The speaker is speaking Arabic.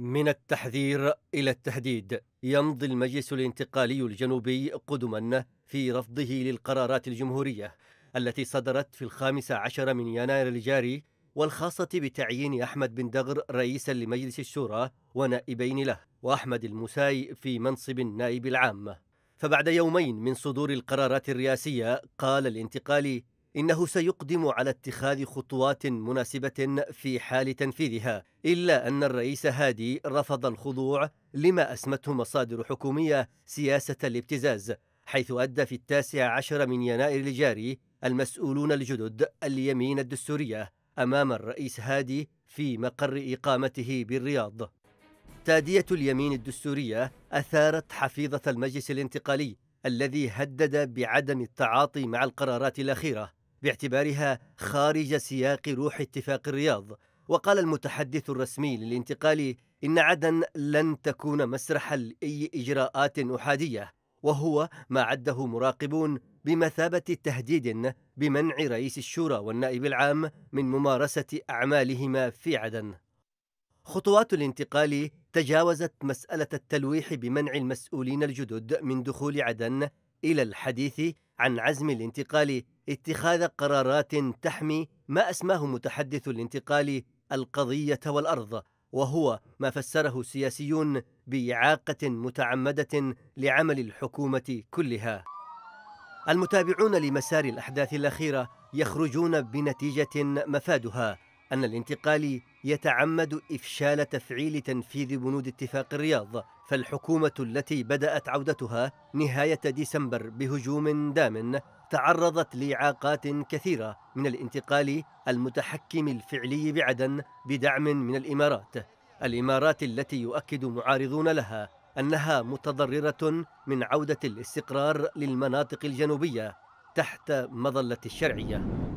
من التحذير إلى التهديد يمضي المجلس الانتقالي الجنوبي قدما في رفضه للقرارات الجمهورية التي صدرت في الخامس عشر من يناير الجاري والخاصة بتعيين أحمد بن دغر رئيسا لمجلس الشورى ونائبين له وأحمد المساي في منصب النائب العام فبعد يومين من صدور القرارات الرئاسية قال الانتقالي إنه سيقدم على اتخاذ خطوات مناسبة في حال تنفيذها إلا أن الرئيس هادي رفض الخضوع لما أسمته مصادر حكومية سياسة الابتزاز حيث أدى في التاسع عشر من يناير الجاري المسؤولون الجدد اليمين الدستورية أمام الرئيس هادي في مقر إقامته بالرياض تادية اليمين الدستورية أثارت حفيظة المجلس الانتقالي الذي هدد بعدم التعاطي مع القرارات الأخيرة باعتبارها خارج سياق روح اتفاق الرياض وقال المتحدث الرسمي للانتقال إن عدن لن تكون مسرحا لأي إجراءات أحادية وهو ما عده مراقبون بمثابة تهديد بمنع رئيس الشورى والنائب العام من ممارسة أعمالهما في عدن خطوات الانتقال تجاوزت مسألة التلويح بمنع المسؤولين الجدد من دخول عدن الى الحديث عن عزم الانتقال اتخاذ قرارات تحمي ما اسماه متحدث الانتقال القضيه والارض وهو ما فسره السياسيون باعاقه متعمده لعمل الحكومه كلها المتابعون لمسار الاحداث الاخيره يخرجون بنتيجه مفادها أن الانتقالي يتعمد إفشال تفعيل تنفيذ بنود اتفاق الرياض فالحكومة التي بدأت عودتها نهاية ديسمبر بهجوم دام تعرضت لإعاقات كثيرة من الانتقال المتحكم الفعلي بعدن بدعم من الإمارات الإمارات التي يؤكد معارضون لها أنها متضررة من عودة الاستقرار للمناطق الجنوبية تحت مظلة الشرعية